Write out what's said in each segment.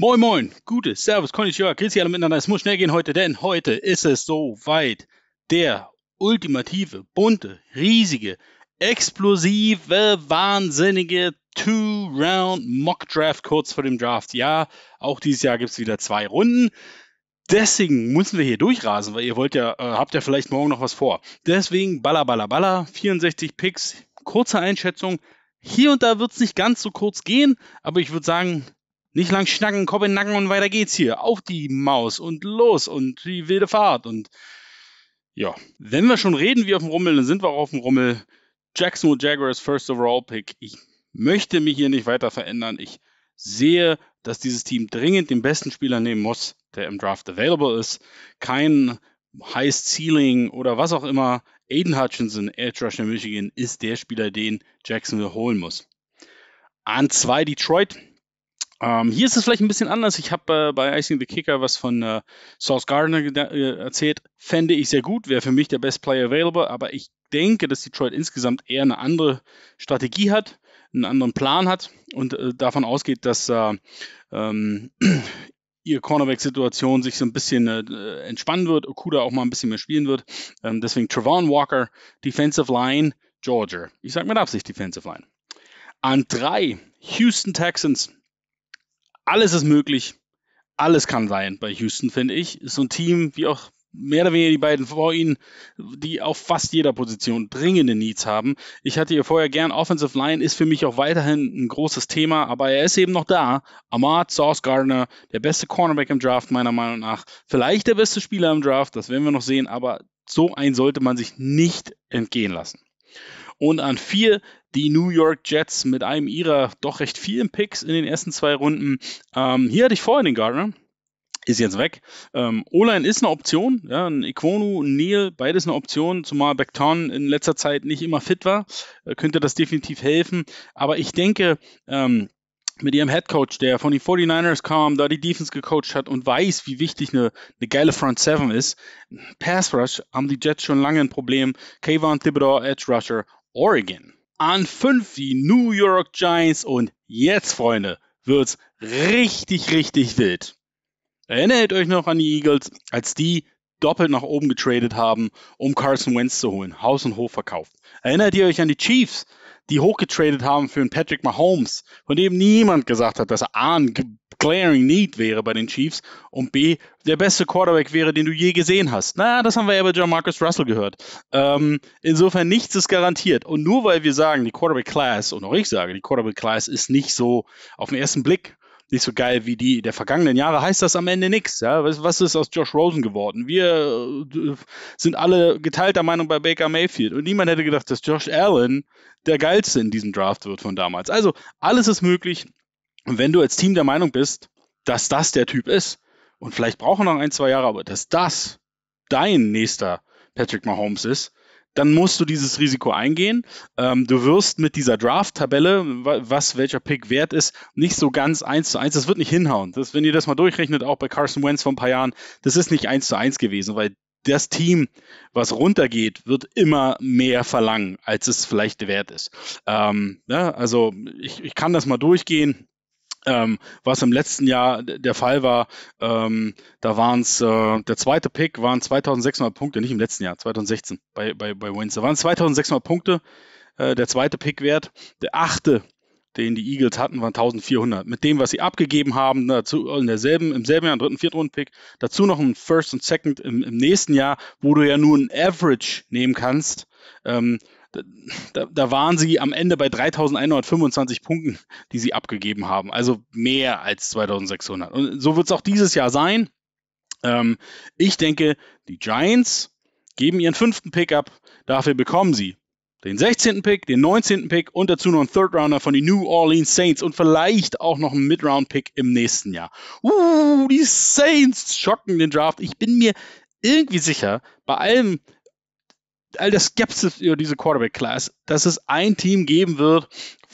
Moin, moin, Gute, Servus, Konnichiwa, grüezi alle miteinander. Es muss schnell gehen heute, denn heute ist es soweit. Der ultimative, bunte, riesige, explosive, wahnsinnige Two-Round Mock-Draft kurz vor dem Draft. Ja, auch dieses Jahr gibt es wieder zwei Runden. Deswegen müssen wir hier durchrasen, weil ihr wollt ja, äh, habt ja vielleicht morgen noch was vor. Deswegen balla, balla, balla, 64 Picks, kurze Einschätzung. Hier und da wird es nicht ganz so kurz gehen, aber ich würde sagen, nicht lang schnacken, Kopf in Nacken und weiter geht's hier. Auf die Maus und los und die wilde Fahrt. Und ja, wenn wir schon reden wie auf dem Rummel, dann sind wir auch auf dem Rummel. Jacksonville Jaguars First Overall Pick. Ich möchte mich hier nicht weiter verändern. Ich sehe, dass dieses Team dringend den besten Spieler nehmen muss, der im Draft available ist. Kein High Ceiling oder was auch immer. Aiden Hutchinson, Edge Rusher Michigan, ist der Spieler, den Jacksonville holen muss. An 2 Detroit. Ähm, hier ist es vielleicht ein bisschen anders. Ich habe äh, bei Icing the Kicker was von äh, Source Gardner äh, erzählt. Fände ich sehr gut, wäre für mich der Best Player Available, aber ich denke, dass Detroit insgesamt eher eine andere Strategie hat, einen anderen Plan hat und äh, davon ausgeht, dass äh, ähm, ihre Cornerback-Situation sich so ein bisschen äh, entspannen wird, Okuda auch mal ein bisschen mehr spielen wird. Ähm, deswegen Trevon Walker, Defensive Line, Georgia. Ich sage mit Absicht Defensive Line. An drei Houston Texans alles ist möglich. Alles kann sein bei Houston, finde ich. Ist so ein Team, wie auch mehr oder weniger die beiden vor ihnen, die auf fast jeder Position dringende Needs haben. Ich hatte hier vorher gern Offensive Line, ist für mich auch weiterhin ein großes Thema, aber er ist eben noch da. Ahmad Sauce Gardner, der beste Cornerback im Draft, meiner Meinung nach. Vielleicht der beste Spieler im Draft, das werden wir noch sehen, aber so einen sollte man sich nicht entgehen lassen. Und an vier die New York Jets mit einem ihrer doch recht vielen Picks in den ersten zwei Runden. Ähm, hier hatte ich vorher den Gardner. Ist jetzt weg. Ähm, Oline ist eine Option. Ja, ein Equonu, ein Neil, beides eine Option, zumal Beckton in letzter Zeit nicht immer fit war. Äh, könnte das definitiv helfen. Aber ich denke, ähm, mit ihrem Headcoach, der von den 49ers kam, da die Defense gecoacht hat und weiß, wie wichtig eine, eine geile Front 7 ist. Pass Rush haben die Jets schon lange ein Problem. Kayvon Thibodeau, Edge Rusher, Oregon an 5 die New York Giants und jetzt, Freunde, wird's richtig, richtig wild. Erinnert euch noch an die Eagles, als die doppelt nach oben getradet haben, um Carson Wentz zu holen, Haus und Hof verkauft. Erinnert ihr euch an die Chiefs, die hochgetradet haben für einen Patrick Mahomes, von dem niemand gesagt hat, dass er A, ein glaring Need wäre bei den Chiefs und B, der beste Quarterback wäre, den du je gesehen hast. Na, das haben wir ja bei John Marcus Russell gehört. Ähm, insofern nichts ist garantiert. Und nur weil wir sagen, die Quarterback Class, und auch ich sage, die Quarterback Class ist nicht so auf den ersten Blick nicht so geil wie die der vergangenen Jahre, heißt das am Ende nichts. Ja? Was, was, ist aus Josh Rosen geworden? Wir äh, sind alle geteilter Meinung bei Baker Mayfield und niemand hätte gedacht, dass Josh Allen der geilste in diesem Draft wird von damals. Also alles ist möglich. Und wenn du als Team der Meinung bist, dass das der Typ ist, und vielleicht brauchen noch ein, zwei Jahre, aber dass das dein nächster Patrick Mahomes ist, dann musst du dieses Risiko eingehen. Ähm, du wirst mit dieser Draft-Tabelle, was welcher Pick wert ist, nicht so ganz eins zu eins. Das wird nicht hinhauen. Das, wenn ihr das mal durchrechnet, auch bei Carson Wentz vor ein paar Jahren, das ist nicht eins zu eins gewesen, weil das Team, was runtergeht, wird immer mehr verlangen, als es vielleicht wert ist. Ähm, ja, also ich, ich kann das mal durchgehen. Ähm, was im letzten Jahr der Fall war, ähm, da waren es, äh, der zweite Pick waren 2600 Punkte, nicht im letzten Jahr, 2016 bei, bei, bei Wins. Da waren 2600 Punkte, äh, der zweite Pickwert, Der achte, den die Eagles hatten, waren 1400. Mit dem, was sie abgegeben haben, dazu in derselben, im selben Jahr im dritten, vierten Runden Pick, dazu noch ein First und Second im, im nächsten Jahr, wo du ja nur ein Average nehmen kannst. Ähm, da, da waren sie am Ende bei 3.125 Punkten, die sie abgegeben haben. Also mehr als 2.600. Und so wird es auch dieses Jahr sein. Ähm, ich denke, die Giants geben ihren fünften Pick ab. Dafür bekommen sie den 16. Pick, den 19. Pick und dazu noch einen Third Rounder von den New Orleans Saints und vielleicht auch noch einen Mid-Round Pick im nächsten Jahr. Uh, die Saints schocken den Draft. Ich bin mir irgendwie sicher, bei allem, all der Skepsis über diese Quarterback-Class, dass es ein Team geben wird,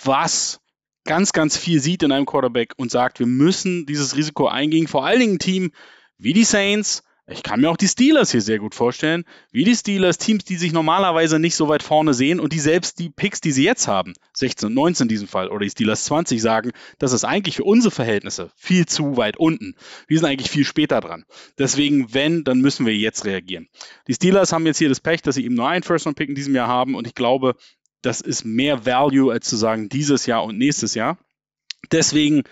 was ganz, ganz viel sieht in einem Quarterback und sagt, wir müssen dieses Risiko eingehen. Vor allen Dingen ein Team wie die Saints, ich kann mir auch die Steelers hier sehr gut vorstellen, wie die Steelers, Teams, die sich normalerweise nicht so weit vorne sehen und die selbst die Picks, die sie jetzt haben, 16 und 19 in diesem Fall, oder die Steelers 20, sagen, das ist eigentlich für unsere Verhältnisse viel zu weit unten. Wir sind eigentlich viel später dran. Deswegen, wenn, dann müssen wir jetzt reagieren. Die Steelers haben jetzt hier das Pech, dass sie eben nur einen First-Round-Pick in diesem Jahr haben und ich glaube, das ist mehr Value, als zu sagen, dieses Jahr und nächstes Jahr. Deswegen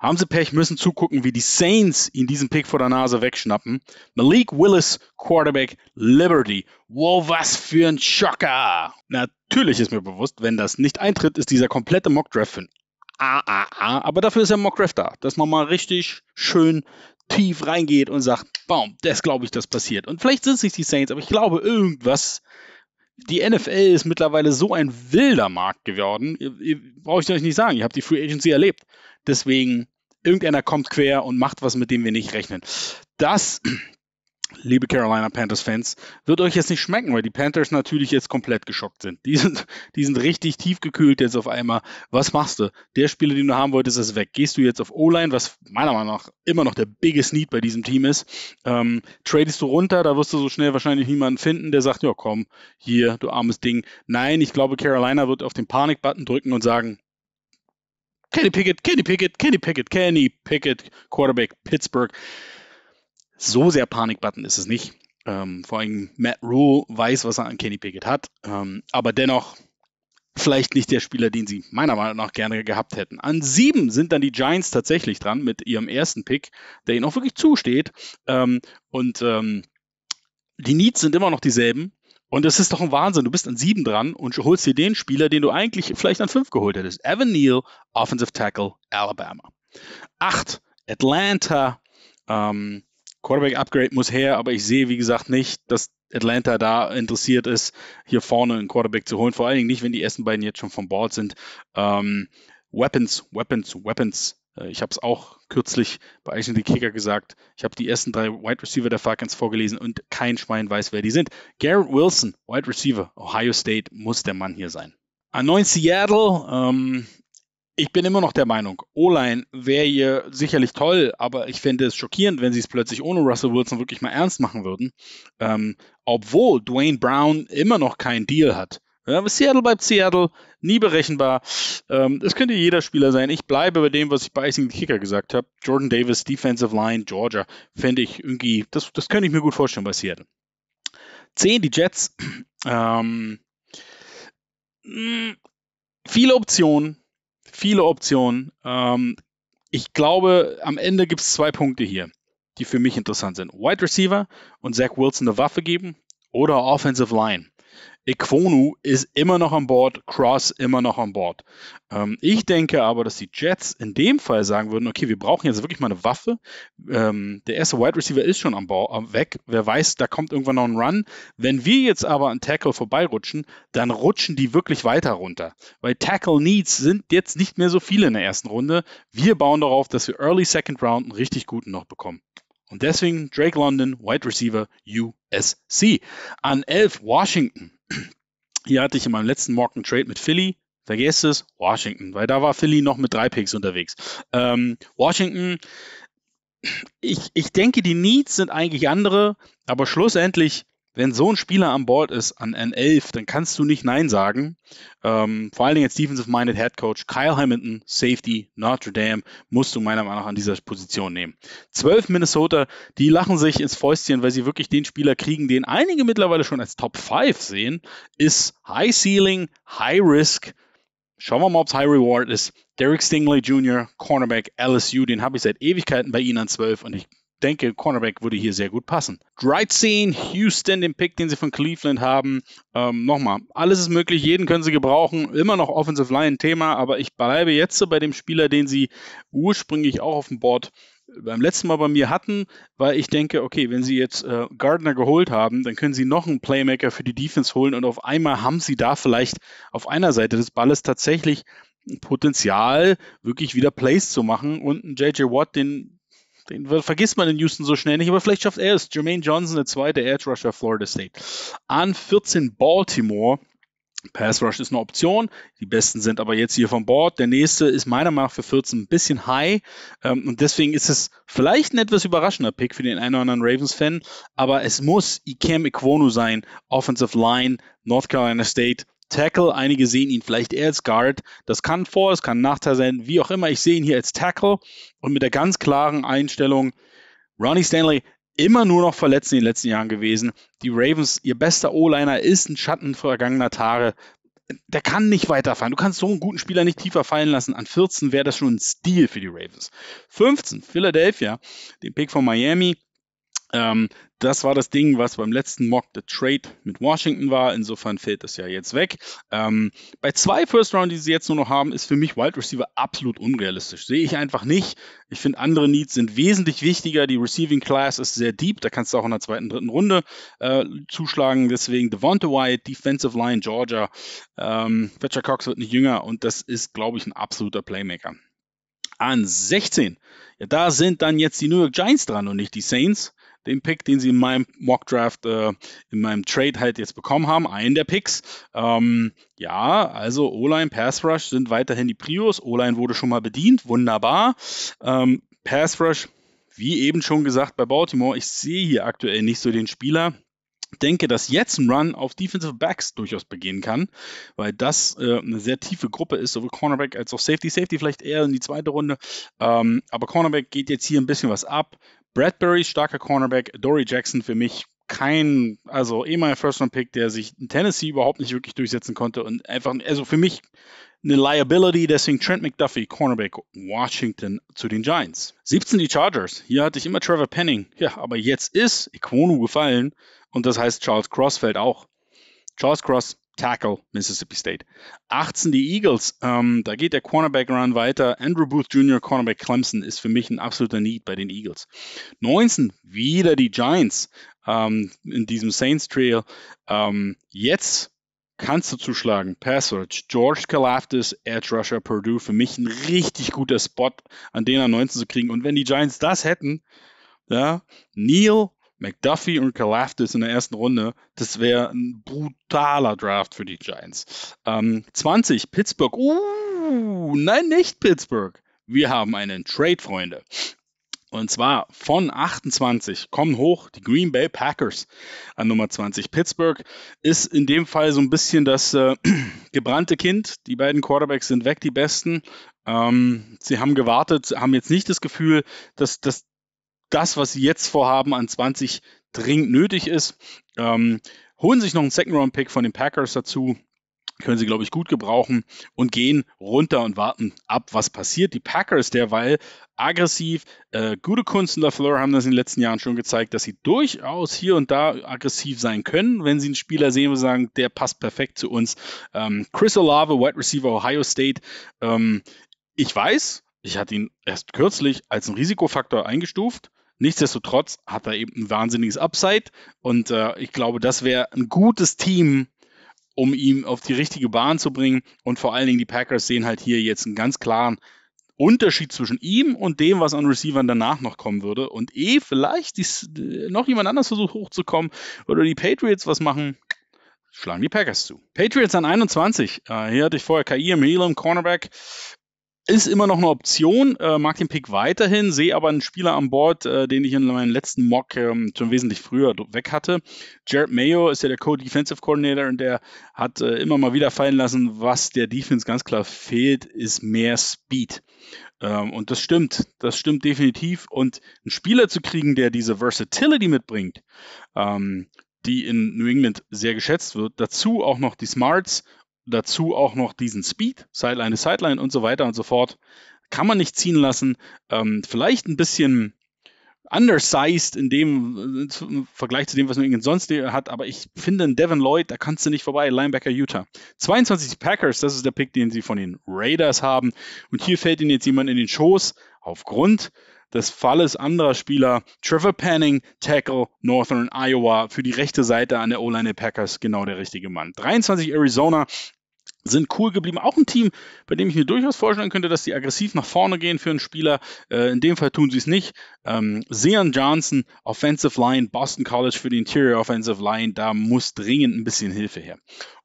haben sie Pech, müssen zugucken, wie die Saints ihn diesen Pick vor der Nase wegschnappen. Malik Willis, Quarterback Liberty. Wow, was für ein Schocker! Natürlich ist mir bewusst, wenn das nicht eintritt, ist dieser komplette Mockdraft für ein AAA. Aber dafür ist ja Mockdraft da, dass man mal richtig schön tief reingeht und sagt, Baum, das glaube ich, das passiert. Und vielleicht sind es nicht die Saints, aber ich glaube, irgendwas die NFL ist mittlerweile so ein wilder Markt geworden. Brauche ich euch nicht sagen. Ihr habt die Free Agency erlebt. Deswegen, irgendeiner kommt quer und macht was, mit dem wir nicht rechnen. Das liebe Carolina Panthers-Fans, wird euch jetzt nicht schmecken, weil die Panthers natürlich jetzt komplett geschockt sind. Die sind, die sind richtig tiefgekühlt jetzt auf einmal. Was machst du? Der Spieler, den du haben wolltest, ist weg. Gehst du jetzt auf O-Line, was meiner Meinung nach immer noch der biggest Need bei diesem Team ist. Ähm, tradest du runter, da wirst du so schnell wahrscheinlich niemanden finden, der sagt, ja komm, hier, du armes Ding. Nein, ich glaube, Carolina wird auf den Panik-Button drücken und sagen, Kenny Pickett, Kenny Pickett, Kenny Pickett, Kenny Pickett, Quarterback Pittsburgh so sehr Panikbutton ist es nicht. Ähm, vor allem Matt Rule weiß, was er an Kenny Pickett hat, ähm, aber dennoch vielleicht nicht der Spieler, den sie meiner Meinung nach gerne gehabt hätten. An sieben sind dann die Giants tatsächlich dran mit ihrem ersten Pick, der ihnen auch wirklich zusteht. Ähm, und ähm, die Needs sind immer noch dieselben. Und das ist doch ein Wahnsinn. Du bist an sieben dran und holst dir den Spieler, den du eigentlich vielleicht an fünf geholt hättest. Evan Neal, Offensive Tackle, Alabama. Acht, Atlanta. Ähm, Quarterback-Upgrade muss her, aber ich sehe, wie gesagt, nicht, dass Atlanta da interessiert ist, hier vorne einen Quarterback zu holen. Vor allen Dingen nicht, wenn die ersten beiden jetzt schon vom Board sind. Ähm, Weapons, Weapons, Weapons. Äh, ich habe es auch kürzlich bei Eisen die Kicker gesagt. Ich habe die ersten drei Wide Receiver der Falcons vorgelesen und kein Schwein weiß, wer die sind. Garrett Wilson, Wide Receiver, Ohio State, muss der Mann hier sein. An 9 Seattle, ähm, ich bin immer noch der Meinung, O-Line wäre hier sicherlich toll, aber ich fände es schockierend, wenn sie es plötzlich ohne Russell Wilson wirklich mal ernst machen würden. Ähm, obwohl Dwayne Brown immer noch keinen Deal hat. Ja, Seattle bleibt Seattle, nie berechenbar. Ähm, das könnte jeder Spieler sein. Ich bleibe bei dem, was ich bei Icing Kicker gesagt habe. Jordan Davis, Defensive Line, Georgia, fände ich irgendwie, das, das könnte ich mir gut vorstellen bei Seattle. 10, die Jets. Ähm, hm, viele Optionen viele Optionen. Ähm, ich glaube, am Ende gibt es zwei Punkte hier, die für mich interessant sind. Wide Receiver und Zach Wilson eine Waffe geben oder Offensive Line. Equonu ist immer noch an Bord, Cross immer noch an Bord. Ähm, ich denke aber, dass die Jets in dem Fall sagen würden, okay, wir brauchen jetzt wirklich mal eine Waffe. Ähm, der erste Wide Receiver ist schon am Bord, äh, weg. Wer weiß, da kommt irgendwann noch ein Run. Wenn wir jetzt aber an Tackle vorbeirutschen, dann rutschen die wirklich weiter runter. Weil Tackle Needs sind jetzt nicht mehr so viele in der ersten Runde. Wir bauen darauf, dass wir Early Second Round einen richtig guten noch bekommen. Und deswegen Drake London, Wide Receiver USC. An 11 Washington. Hier hatte ich in meinem letzten Morgen Trade mit Philly. Vergesst es, Washington, weil da war Philly noch mit drei Picks unterwegs. Ähm, Washington, ich, ich denke, die Needs sind eigentlich andere, aber schlussendlich wenn so ein Spieler an Bord ist, an N11, dann kannst du nicht Nein sagen. Ähm, vor allen Dingen jetzt Defensive-Minded Head Coach Kyle Hamilton, Safety, Notre Dame, musst du meiner Meinung nach an dieser Position nehmen. Zwölf Minnesota, die lachen sich ins Fäustchen, weil sie wirklich den Spieler kriegen, den einige mittlerweile schon als Top 5 sehen, ist High Ceiling, High Risk, Schauen wir mal, ob es High Reward ist. Derek Stingley Jr., Cornerback, LSU, den habe ich seit Ewigkeiten bei Ihnen an 12 und ich denke, Cornerback würde hier sehr gut passen. 13, Houston, den Pick, den sie von Cleveland haben. Ähm, nochmal, alles ist möglich, jeden können sie gebrauchen. Immer noch Offensive Line Thema, aber ich bleibe jetzt so bei dem Spieler, den sie ursprünglich auch auf dem Board äh, beim letzten Mal bei mir hatten, weil ich denke, okay, wenn sie jetzt äh, Gardner geholt haben, dann können sie noch einen Playmaker für die Defense holen und auf einmal haben sie da vielleicht auf einer Seite des Balles tatsächlich Potenzial, wirklich wieder Plays zu machen und einen JJ Watt, den den vergisst man in Houston so schnell nicht, aber vielleicht schafft er es. Jermaine Johnson, der zweite Edge Rusher Florida State. An 14 Baltimore. Pass Rush ist eine Option. Die besten sind aber jetzt hier vom Board. Der nächste ist meiner Meinung nach für 14 ein bisschen high. Ähm, und deswegen ist es vielleicht ein etwas überraschender Pick für den einen oder anderen Ravens-Fan. Aber es muss Ikem Equonu sein. Offensive Line, North Carolina State. Tackle. Einige sehen ihn vielleicht eher als Guard. Das kann Vor, es kann Nachteil sein, wie auch immer. Ich sehe ihn hier als Tackle und mit der ganz klaren Einstellung, Ronnie Stanley immer nur noch verletzt in den letzten Jahren gewesen. Die Ravens, ihr bester O-Liner ist ein Schatten vergangener Tage. Der kann nicht weiterfallen. Du kannst so einen guten Spieler nicht tiefer fallen lassen. An 14 wäre das schon ein Stil für die Ravens. 15, Philadelphia, den Pick von Miami. Ähm, das war das Ding, was beim letzten Mock the Trade mit Washington war. Insofern fällt das ja jetzt weg. Ähm, bei zwei First Round, die sie jetzt nur noch haben, ist für mich Wide Receiver absolut unrealistisch. Sehe ich einfach nicht. Ich finde, andere Needs sind wesentlich wichtiger. Die Receiving Class ist sehr deep. Da kannst du auch in der zweiten, dritten Runde äh, zuschlagen. Deswegen Devonta White, Defensive Line, Georgia. Ähm, Fletcher Cox wird nicht jünger und das ist, glaube ich, ein absoluter Playmaker. An 16. Ja, da sind dann jetzt die New York Giants dran und nicht die Saints den Pick, den sie in meinem Mock Draft, äh, in meinem Trade halt jetzt bekommen haben, einen der Picks. Ähm, ja, also O-Line, Pass Rush sind weiterhin die Prios. O-Line wurde schon mal bedient, wunderbar. Ähm, Pass Rush, wie eben schon gesagt bei Baltimore, ich sehe hier aktuell nicht so den Spieler, denke, dass jetzt ein Run auf Defensive Backs durchaus begehen kann, weil das äh, eine sehr tiefe Gruppe ist, sowohl Cornerback als auch Safety. Safety vielleicht eher in die zweite Runde, ähm, aber Cornerback geht jetzt hier ein bisschen was ab. Bradbury, starker Cornerback. Dory Jackson für mich kein, also ehemaliger First-Round-Pick, der sich in Tennessee überhaupt nicht wirklich durchsetzen konnte und einfach, also für mich eine Liability, deswegen Trent McDuffie, Cornerback, Washington zu den Giants. 17 die Chargers, hier hatte ich immer Trevor Penning, ja, aber jetzt ist Equonu gefallen und das heißt Charles Cross fällt auch. Charles Cross, Tackle Mississippi State. 18 die Eagles. Ähm, da geht der Cornerback-Run weiter. Andrew Booth Jr., Cornerback Clemson, ist für mich ein absoluter Need bei den Eagles. 19 wieder die Giants ähm, in diesem Saints Trail. Ähm, jetzt kannst du zuschlagen. Pass George Kalafdis, Edge Rusher Purdue. Für mich ein richtig guter Spot, an den er 19 zu kriegen. Und wenn die Giants das hätten, ja, Neil McDuffie und Kalafdis in der ersten Runde, das wäre ein brutaler Draft für die Giants. Ähm, 20, Pittsburgh. Uh, nein, nicht Pittsburgh. Wir haben einen Trade, Freunde. Und zwar von 28 kommen hoch die Green Bay Packers an Nummer 20. Pittsburgh ist in dem Fall so ein bisschen das äh, gebrannte Kind. Die beiden Quarterbacks sind weg, die besten. Ähm, sie haben gewartet, haben jetzt nicht das Gefühl, dass, dass das, was sie jetzt vorhaben, an 20 dringend nötig ist. Ähm, holen sich noch einen Second-Round-Pick von den Packers dazu. Können sie, glaube ich, gut gebrauchen und gehen runter und warten ab, was passiert. Die Packers derweil aggressiv, äh, gute Kunst in Lafleur haben das in den letzten Jahren schon gezeigt, dass sie durchaus hier und da aggressiv sein können, wenn sie einen Spieler sehen und sagen, der passt perfekt zu uns. Ähm, Chris Olave, Wide Receiver Ohio State. Ähm, ich weiß, ich hatte ihn erst kürzlich als einen Risikofaktor eingestuft. Nichtsdestotrotz hat er eben ein wahnsinniges Upside und äh, ich glaube, das wäre ein gutes Team, um ihn auf die richtige Bahn zu bringen. Und vor allen Dingen die Packers sehen halt hier jetzt einen ganz klaren Unterschied zwischen ihm und dem, was an Receivern danach noch kommen würde. Und eh vielleicht dies, noch jemand anders versucht hochzukommen oder die Patriots was machen, schlagen die Packers zu. Patriots an 21. Äh, hier hatte ich vorher KI Kair Elam, Cornerback. Ist immer noch eine Option, äh, mag den Pick weiterhin, sehe aber einen Spieler an Bord, äh, den ich in meinem letzten Mock ähm, schon wesentlich früher weg hatte. Jared Mayo ist ja der Co-Defensive Coordinator und der hat äh, immer mal wieder fallen lassen, was der Defense ganz klar fehlt, ist mehr Speed. Ähm, und das stimmt, das stimmt definitiv. Und einen Spieler zu kriegen, der diese Versatility mitbringt, ähm, die in New England sehr geschätzt wird, dazu auch noch die Smarts dazu auch noch diesen Speed, Sideline ist Sideline und so weiter und so fort. Kann man nicht ziehen lassen. Ähm, vielleicht ein bisschen undersized in dem äh, im Vergleich zu dem, was man sonst hat, aber ich finde einen Devin Lloyd, da kannst du nicht vorbei, Linebacker Utah. 22 Packers, das ist der Pick, den sie von den Raiders haben und hier fällt ihnen jetzt jemand in den Schoß aufgrund des Falles anderer Spieler. Trevor Panning, Tackle, Northern Iowa, für die rechte Seite an der O-Line der Packers genau der richtige Mann. 23 Arizona, sind cool geblieben. Auch ein Team, bei dem ich mir durchaus vorstellen könnte, dass sie aggressiv nach vorne gehen für einen Spieler. Äh, in dem Fall tun sie es nicht. Ähm, Sean Johnson, Offensive Line, Boston College für die Interior Offensive Line, da muss dringend ein bisschen Hilfe her.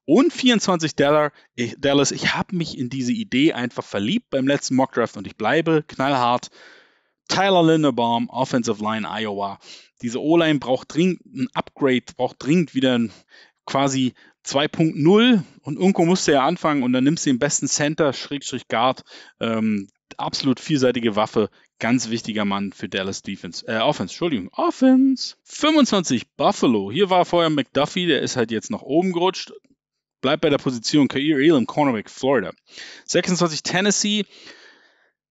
Und 24 Dallas, ich habe mich in diese Idee einfach verliebt beim letzten Mockdraft und ich bleibe knallhart. Tyler Linderbaum, Offensive Line Iowa. Diese O-Line braucht dringend ein Upgrade, braucht dringend wieder ein quasi 2.0 und Unko musste ja anfangen und dann nimmst du den besten Center, Schrägstrich Guard, ähm, absolut vielseitige Waffe, ganz wichtiger Mann für Dallas Defense, äh, Offense, Entschuldigung, Offense. 25 Buffalo, hier war vorher McDuffie, der ist halt jetzt nach oben gerutscht, bleibt bei der Position, Kair Elam, Cornerback, Florida. 26 Tennessee,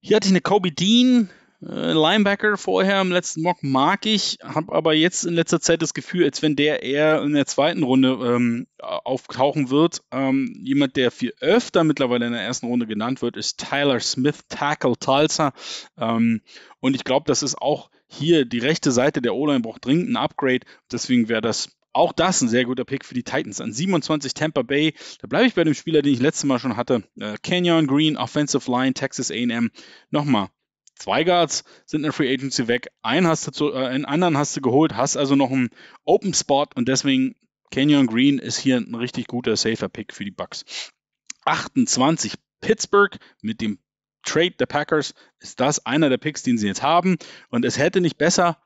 hier hatte ich eine Kobe Dean, äh, Linebacker vorher im letzten Mock mag ich, habe aber jetzt in letzter Zeit das Gefühl, als wenn der eher in der zweiten Runde ähm, auftauchen wird. Ähm, jemand, der viel öfter mittlerweile in der ersten Runde genannt wird, ist Tyler Smith, Tackle Tulsa. Ähm, und ich glaube, das ist auch hier die rechte Seite der O-Line braucht dringend ein Upgrade. Deswegen wäre das auch das ein sehr guter Pick für die Titans. An 27 Tampa Bay, da bleibe ich bei dem Spieler, den ich letztes Mal schon hatte. Äh, Canyon Green, Offensive Line, Texas AM. Nochmal, zwei Guards sind in der Free Agency weg, einen, hast du zu, äh, einen anderen hast du geholt, hast also noch einen Open Spot und deswegen Canyon Green ist hier ein richtig guter, safer Pick für die Bucks. 28 Pittsburgh mit dem Trade der Packers ist das einer der Picks, den sie jetzt haben. Und es hätte nicht besser,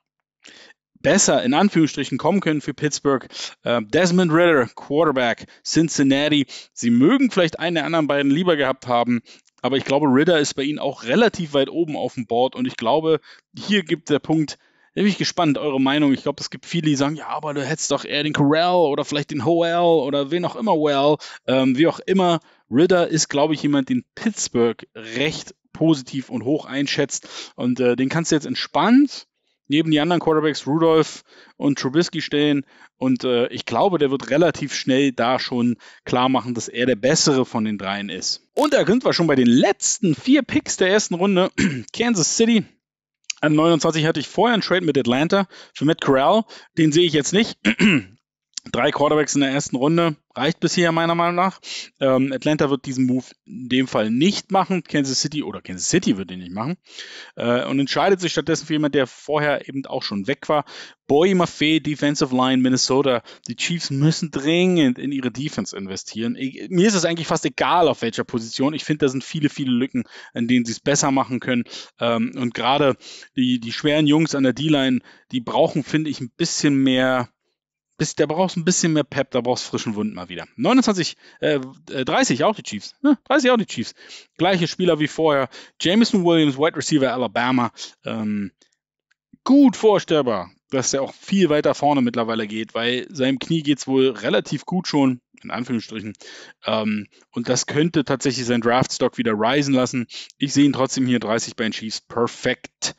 besser in Anführungsstrichen kommen können für Pittsburgh. Ähm, Desmond Ritter, Quarterback, Cincinnati. Sie mögen vielleicht einen der anderen beiden lieber gehabt haben, aber ich glaube, Ridder ist bei Ihnen auch relativ weit oben auf dem Board und ich glaube, hier gibt der Punkt, da bin ich gespannt, eure Meinung. Ich glaube, es gibt viele, die sagen, ja, aber du hättest doch eher den Corell oder vielleicht den Howell oder wen auch immer Well, ähm, wie auch immer. Ridder ist, glaube ich, jemand, den Pittsburgh recht positiv und hoch einschätzt und äh, den kannst du jetzt entspannt neben die anderen Quarterbacks Rudolph und Trubisky stehen. Und äh, ich glaube, der wird relativ schnell da schon klar machen, dass er der bessere von den dreien ist. Und da sind wir schon bei den letzten vier Picks der ersten Runde. Kansas City. An 29 hatte ich vorher einen Trade mit Atlanta für Matt Corral. Den sehe ich jetzt nicht. Drei Quarterbacks in der ersten Runde reicht bisher meiner Meinung nach. Ähm, Atlanta wird diesen Move in dem Fall nicht machen. Kansas City oder Kansas City wird ihn nicht machen. Äh, und entscheidet sich stattdessen für jemanden, der vorher eben auch schon weg war. Boy Maffei, Defensive Line, Minnesota. Die Chiefs müssen dringend in ihre Defense investieren. Ich, mir ist es eigentlich fast egal, auf welcher Position. Ich finde, da sind viele, viele Lücken, in denen sie es besser machen können. Ähm, und gerade die, die schweren Jungs an der D-Line, die brauchen, finde ich, ein bisschen mehr bis, da brauchst du ein bisschen mehr Pep, da brauchst du frischen Wund mal wieder. 29, äh, 30 äh, auch die Chiefs. Ne? 30 auch die Chiefs. Gleiche Spieler wie vorher. Jameson Williams, Wide Receiver Alabama. Ähm, gut vorstellbar, dass er auch viel weiter vorne mittlerweile geht, weil seinem Knie geht es wohl relativ gut schon, in Anführungsstrichen. Ähm, und das könnte tatsächlich seinen Draftstock wieder risen lassen. Ich sehe ihn trotzdem hier 30 bei den Chiefs. Perfekt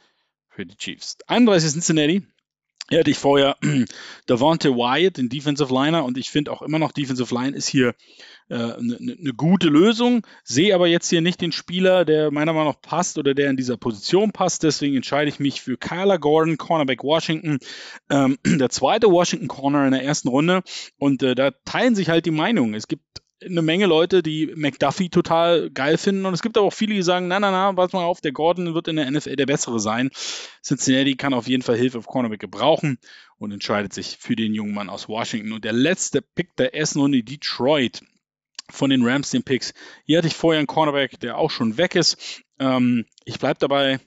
für die Chiefs. 31 Cincinnati. Er hatte ich vorher Davante Wyatt, den Defensive Liner, und ich finde auch immer noch, Defensive Line ist hier eine äh, ne, ne, ne gute Lösung. Sehe aber jetzt hier nicht den Spieler, der meiner Meinung nach passt oder der in dieser Position passt. Deswegen entscheide ich mich für Kyler Gordon, Cornerback Washington, ähm, der zweite Washington Corner in der ersten Runde. Und äh, da teilen sich halt die Meinungen. Es gibt eine Menge Leute, die McDuffie total geil finden. Und es gibt aber auch viele, die sagen, na, na, na, pass mal auf, der Gordon wird in der NFL der Bessere sein. Cincinnati kann auf jeden Fall Hilfe auf Cornerback gebrauchen und entscheidet sich für den jungen Mann aus Washington. Und der letzte Pick der ersten Runde, Detroit, von den Rams, den Picks. Hier hatte ich vorher einen Cornerback, der auch schon weg ist. Ähm, ich bleibe dabei,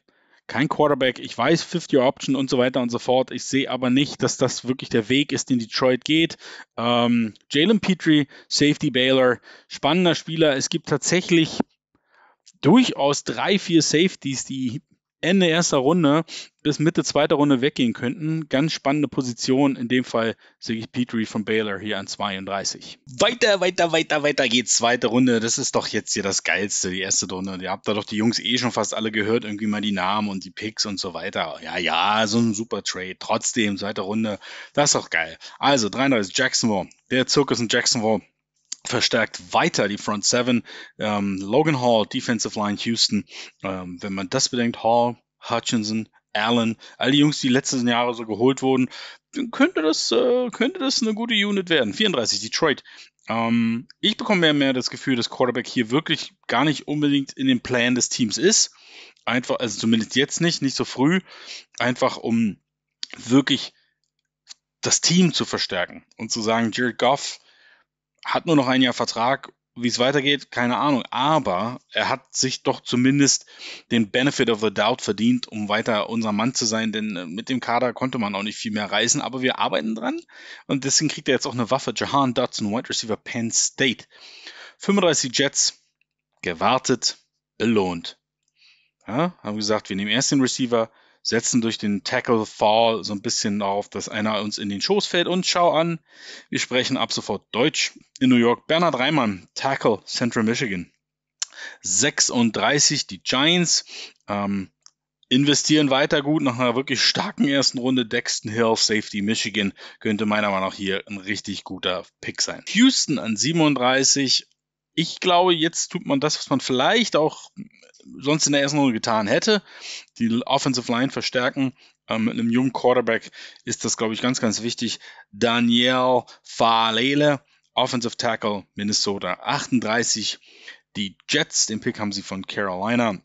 kein Quarterback. Ich weiß, 50-Option und so weiter und so fort. Ich sehe aber nicht, dass das wirklich der Weg ist, den Detroit geht. Ähm, Jalen Petrie, Safety Baylor, spannender Spieler. Es gibt tatsächlich durchaus drei, vier Safeties, die Ende erster Runde bis Mitte zweiter Runde weggehen könnten. Ganz spannende Position. In dem Fall sehe ich Petrie von Baylor hier an 32. Weiter, weiter, weiter, weiter geht's. Zweite Runde. Das ist doch jetzt hier das Geilste, die erste Runde. Ihr habt da doch die Jungs eh schon fast alle gehört. Irgendwie mal die Namen und die Picks und so weiter. Ja, ja, so ein super Trade. Trotzdem, zweite Runde. Das ist doch geil. Also 33 Jacksonville. Der Zirkus in Jacksonville verstärkt weiter die Front Seven. Ähm, Logan Hall, Defensive Line Houston. Ähm, wenn man das bedenkt, Hall, Hutchinson, Allen, all die Jungs, die letzten Jahre so geholt wurden, könnte das, äh, könnte das eine gute Unit werden. 34, Detroit. Ähm, ich bekomme mehr und mehr das Gefühl, dass Quarterback hier wirklich gar nicht unbedingt in den Plan des Teams ist. Einfach, also zumindest jetzt nicht, nicht so früh. Einfach um wirklich das Team zu verstärken und zu sagen, Jared Goff, hat nur noch ein Jahr Vertrag. Wie es weitergeht, keine Ahnung. Aber er hat sich doch zumindest den Benefit of the Doubt verdient, um weiter unser Mann zu sein. Denn äh, mit dem Kader konnte man auch nicht viel mehr reisen. Aber wir arbeiten dran. Und deswegen kriegt er jetzt auch eine Waffe. Jahan Dotson, Wide Receiver Penn State. 35 Jets. Gewartet. Belohnt. Ja, haben gesagt, wir nehmen erst den Receiver, setzen durch den Tackle Fall so ein bisschen darauf, dass einer uns in den Schoß fällt. Und schau an, wir sprechen ab sofort Deutsch in New York. Bernhard Reimann, Tackle, Central Michigan. 36 die Giants. Ähm, investieren weiter gut nach einer wirklich starken ersten Runde. Dexton Hill, Safety Michigan, könnte meiner Meinung nach hier ein richtig guter Pick sein. Houston an 37. Ich glaube, jetzt tut man das, was man vielleicht auch sonst in der ersten Runde getan hätte. Die Offensive Line verstärken ähm, mit einem jungen Quarterback ist das, glaube ich, ganz, ganz wichtig. Daniel Falele, Offensive Tackle Minnesota 38. Die Jets, den Pick haben sie von Carolina.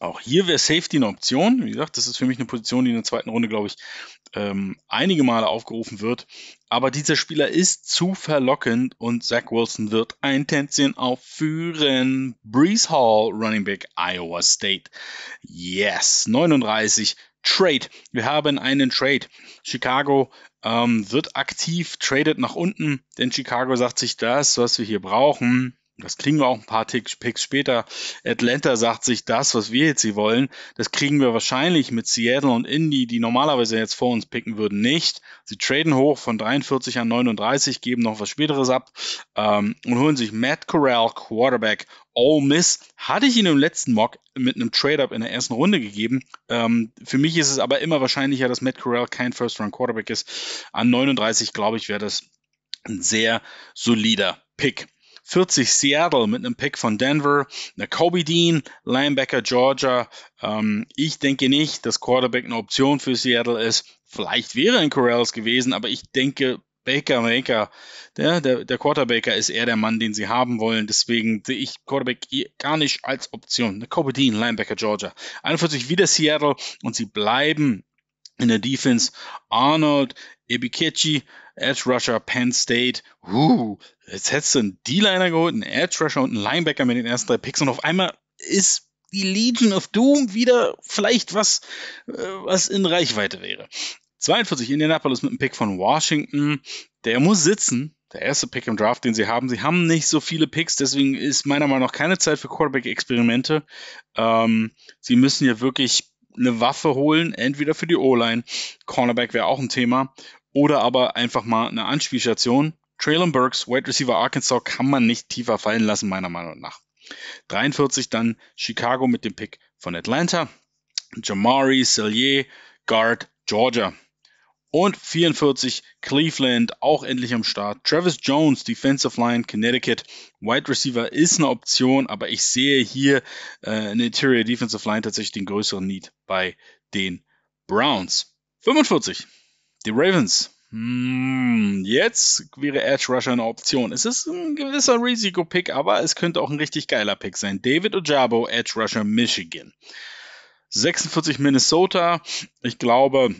Auch hier wäre Safety eine Option. Wie gesagt, das ist für mich eine Position, die in der zweiten Runde, glaube ich, ähm, einige Male aufgerufen wird. Aber dieser Spieler ist zu verlockend und Zach Wilson wird ein Tänzchen aufführen. Brees Hall, Running Back, Iowa State. Yes, 39. Trade. Wir haben einen Trade. Chicago ähm, wird aktiv, tradet nach unten, denn Chicago sagt sich das, was wir hier brauchen das kriegen wir auch ein paar Picks später. Atlanta sagt sich, das, was wir jetzt sie wollen, das kriegen wir wahrscheinlich mit Seattle und Indy, die normalerweise jetzt vor uns picken würden, nicht. Sie traden hoch von 43 an 39, geben noch was Späteres ab ähm, und holen sich Matt Corral, Quarterback, Ole Miss. Hatte ich Ihnen im letzten Mock mit einem Trade-Up in der ersten Runde gegeben. Ähm, für mich ist es aber immer wahrscheinlicher, dass Matt Corral kein First-Round-Quarterback ist. An 39, glaube ich, wäre das ein sehr solider Pick. 40 Seattle mit einem Pick von Denver, eine Kobe Dean, Linebacker Georgia. Ähm, ich denke nicht, dass Quarterback eine Option für Seattle ist. Vielleicht wäre ein Corrales gewesen, aber ich denke, Baker Maker, der, der, der Quarterbacker ist eher der Mann, den sie haben wollen. Deswegen sehe ich Quarterback gar nicht als Option. Eine Kobe Dean, Linebacker Georgia. 41 wieder Seattle und sie bleiben in der Defense. Arnold Ebikechi, Edge Rusher, Penn State. Uh, jetzt hättest du einen D-Liner geholt, einen Edge Rusher und einen Linebacker mit den ersten drei Picks und auf einmal ist die Legion of Doom wieder vielleicht was, äh, was in Reichweite wäre. 42 Indianapolis mit einem Pick von Washington. Der muss sitzen. Der erste Pick im Draft, den sie haben. Sie haben nicht so viele Picks, deswegen ist meiner Meinung nach keine Zeit für Quarterback-Experimente. Ähm, sie müssen ja wirklich eine Waffe holen, entweder für die O-Line, Cornerback wäre auch ein Thema, oder aber einfach mal eine Anspielstation. Traylon Burks, Wide Receiver Arkansas, kann man nicht tiefer fallen lassen, meiner Meinung nach. 43 dann Chicago mit dem Pick von Atlanta. Jamari, Sellier, Guard, Georgia. Und 44 Cleveland, auch endlich am Start. Travis Jones, Defensive Line, Connecticut. Wide Receiver ist eine Option, aber ich sehe hier äh, in Interior Defensive Line tatsächlich den größeren Need bei den Browns. 45. Die Ravens. Hm, jetzt wäre Edge Rusher eine Option. Es ist ein gewisser Risikopick, aber es könnte auch ein richtig geiler Pick sein. David Ojabo, Edge Rusher, Michigan. 46 Minnesota. Ich glaube,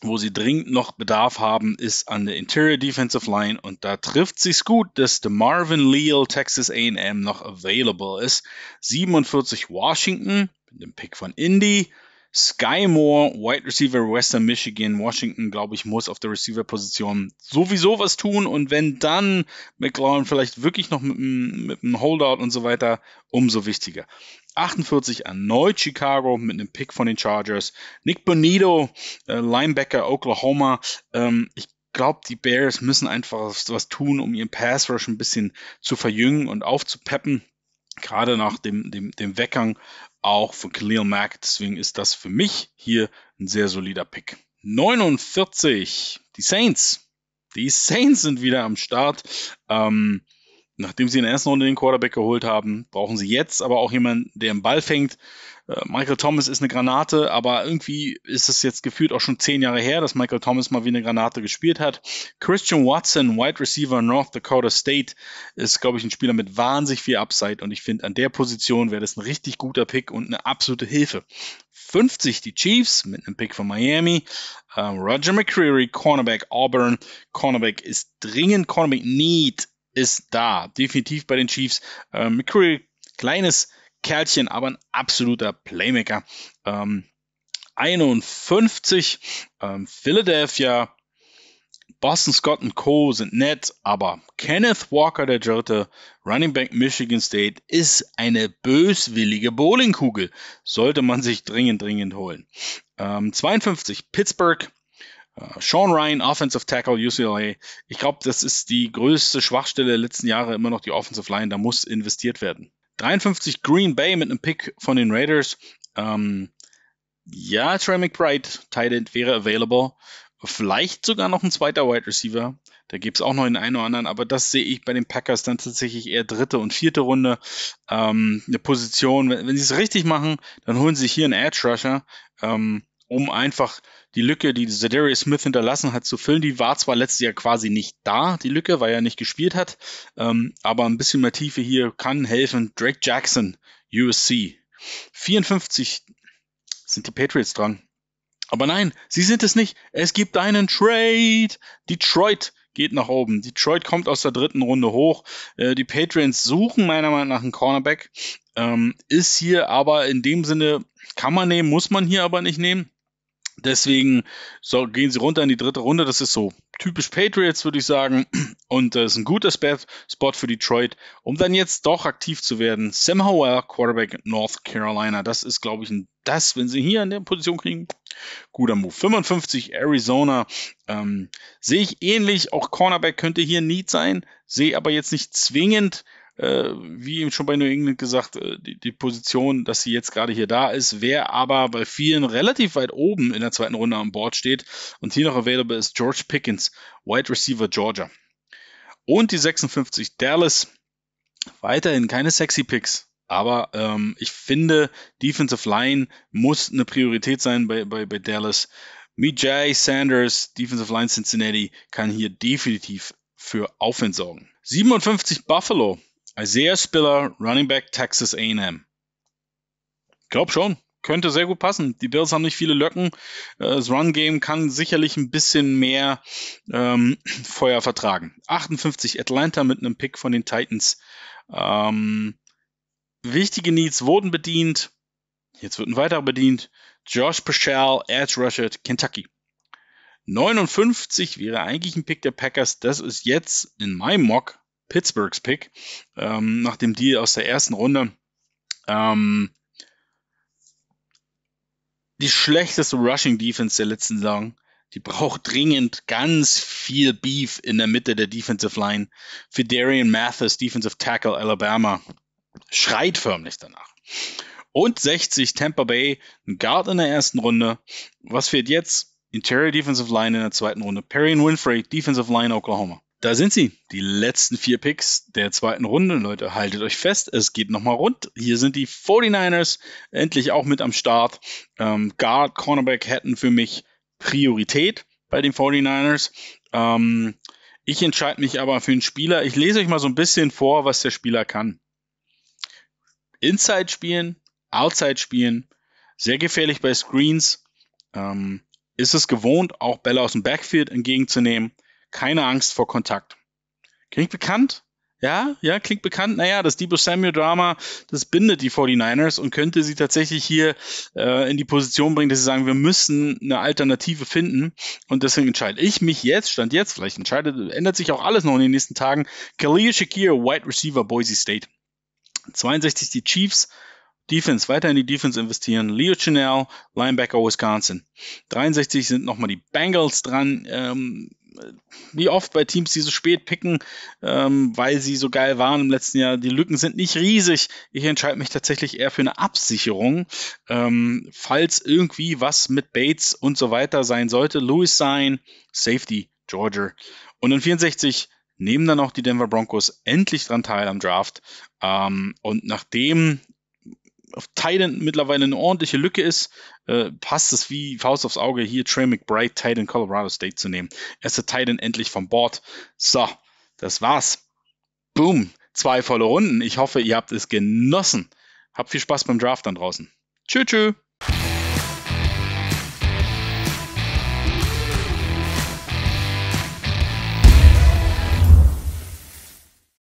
wo sie dringend noch Bedarf haben, ist an der Interior Defensive Line. Und da trifft sich's gut, dass der Marvin Leal, Texas AM, noch available ist. 47 Washington, mit dem Pick von Indy. Sky Moore, Wide Receiver Western Michigan, Washington, glaube ich, muss auf der Receiver-Position sowieso was tun. Und wenn dann McLaurin vielleicht wirklich noch mit einem Holdout und so weiter, umso wichtiger. 48 erneut Chicago mit einem Pick von den Chargers. Nick Bonito, äh, Linebacker Oklahoma. Ähm, ich glaube, die Bears müssen einfach was tun, um ihren Pass Rush ein bisschen zu verjüngen und aufzupeppen gerade nach dem, dem, dem Weggang auch von Khalil Mack. Deswegen ist das für mich hier ein sehr solider Pick. 49, die Saints. Die Saints sind wieder am Start. Ähm, Nachdem sie in der ersten Runde den Quarterback geholt haben, brauchen sie jetzt aber auch jemanden, der den Ball fängt. Äh, Michael Thomas ist eine Granate, aber irgendwie ist es jetzt gefühlt auch schon zehn Jahre her, dass Michael Thomas mal wie eine Granate gespielt hat. Christian Watson, Wide Receiver North Dakota State, ist, glaube ich, ein Spieler mit wahnsinnig viel Upside und ich finde, an der Position wäre das ein richtig guter Pick und eine absolute Hilfe. 50 die Chiefs mit einem Pick von Miami. Ähm, Roger McCreary, Cornerback Auburn. Cornerback ist dringend Cornerback Need ist da. Definitiv bei den Chiefs. Äh, McCurry, kleines Kerlchen, aber ein absoluter Playmaker. Ähm, 51. Ähm, Philadelphia, Boston Scott und Co. sind nett, aber Kenneth Walker, der dritte Running Back Michigan State, ist eine böswillige Bowlingkugel. Sollte man sich dringend, dringend holen. Ähm, 52. Pittsburgh, äh, Sean Ryan, Offensive Tackle, UCLA. Ich glaube, das ist die größte Schwachstelle der letzten Jahre immer noch die Offensive Line. Da muss investiert werden. 53 Green Bay mit einem Pick von den Raiders. Ähm, ja, Trey McBride, Tight End wäre available. Vielleicht sogar noch ein zweiter Wide Receiver. Da gibt es auch noch den einen oder anderen, aber das sehe ich bei den Packers dann tatsächlich eher dritte und vierte Runde. Ähm, eine Position, wenn, wenn sie es richtig machen, dann holen sie hier einen Edge Rusher. Ähm, um einfach die Lücke, die Zadarius Smith hinterlassen hat, zu füllen. Die war zwar letztes Jahr quasi nicht da, die Lücke, weil er nicht gespielt hat, ähm, aber ein bisschen mehr Tiefe hier kann helfen. Drake Jackson, USC. 54 sind die Patriots dran. Aber nein, sie sind es nicht. Es gibt einen Trade. Detroit geht nach oben. Detroit kommt aus der dritten Runde hoch. Äh, die Patriots suchen meiner Meinung nach einen Cornerback. Ähm, ist hier aber in dem Sinne, kann man nehmen, muss man hier aber nicht nehmen. Deswegen so, gehen sie runter in die dritte Runde. Das ist so typisch Patriots, würde ich sagen. Und das äh, ist ein guter Spot für Detroit, um dann jetzt doch aktiv zu werden. Sam Howell, Quarterback North Carolina. Das ist, glaube ich, ein, das, wenn sie hier in der Position kriegen, guter Move. 55 Arizona. Ähm, sehe ich ähnlich. Auch Cornerback könnte hier ein Need sein. Sehe aber jetzt nicht zwingend äh, wie eben schon bei New England gesagt, äh, die, die Position, dass sie jetzt gerade hier da ist, wer aber bei vielen relativ weit oben in der zweiten Runde am Board steht und hier noch available ist George Pickens, Wide Receiver Georgia. Und die 56 Dallas, weiterhin keine sexy Picks, aber ähm, ich finde, Defensive Line muss eine Priorität sein bei, bei, bei Dallas. Mijay Sanders, Defensive Line Cincinnati, kann hier definitiv für Aufwind sorgen. 57 Buffalo, Isaiah Spiller, Running Back Texas AM. Glaub schon. Könnte sehr gut passen. Die Bills haben nicht viele Löcken. Äh, das Run-Game kann sicherlich ein bisschen mehr ähm, Feuer vertragen. 58 Atlanta mit einem Pick von den Titans. Ähm, wichtige Needs wurden bedient. Jetzt wird ein weiterer bedient. Josh Paschal, Edge Rusher, Kentucky. 59 wäre eigentlich ein Pick der Packers. Das ist jetzt in meinem Mock Pittsburghs Pick, ähm, nach dem Deal aus der ersten Runde. Ähm, die schlechteste Rushing Defense der letzten Saison. Die braucht dringend ganz viel Beef in der Mitte der Defensive Line. Für Darian Mathis, Defensive Tackle Alabama, schreit förmlich danach. Und 60 Tampa Bay, ein Guard in der ersten Runde. Was fehlt jetzt? Interior Defensive Line in der zweiten Runde. Perry and Winfrey, Defensive Line Oklahoma. Da sind sie, die letzten vier Picks der zweiten Runde. Leute, haltet euch fest, es geht nochmal rund. Hier sind die 49ers endlich auch mit am Start. Ähm, Guard, Cornerback hätten für mich Priorität bei den 49ers. Ähm, ich entscheide mich aber für einen Spieler. Ich lese euch mal so ein bisschen vor, was der Spieler kann. Inside spielen, Outside spielen, sehr gefährlich bei Screens. Ähm, ist es gewohnt, auch Bälle aus dem Backfield entgegenzunehmen keine Angst vor Kontakt. Klingt bekannt? Ja, ja, klingt bekannt. Naja, das Debo Samuel-Drama, das bindet die 49ers und könnte sie tatsächlich hier äh, in die Position bringen, dass sie sagen, wir müssen eine Alternative finden. Und deswegen entscheide ich mich jetzt, stand jetzt, vielleicht entscheidet, ändert sich auch alles noch in den nächsten Tagen. Khalil Shakir, Wide Receiver, Boise State. 62 die Chiefs, Defense, weiter in die Defense investieren. Leo Chanel, Linebacker Wisconsin. 63 sind nochmal die Bengals dran. Ähm, wie oft bei Teams, die so spät picken, ähm, weil sie so geil waren im letzten Jahr. Die Lücken sind nicht riesig. Ich entscheide mich tatsächlich eher für eine Absicherung. Ähm, falls irgendwie was mit Bates und so weiter sein sollte, Lewis sein, Safety, Georgia. Und in 64 nehmen dann auch die Denver Broncos endlich dran teil am Draft. Ähm, und nachdem auf Titan mittlerweile eine ordentliche Lücke ist, äh, passt es wie Faust aufs Auge, hier Trey McBride, Titan Colorado State zu nehmen. Erste Titan endlich vom Board. So, das war's. Boom, zwei volle Runden. Ich hoffe, ihr habt es genossen. Habt viel Spaß beim Draft dann draußen. Tschüss, tschüss.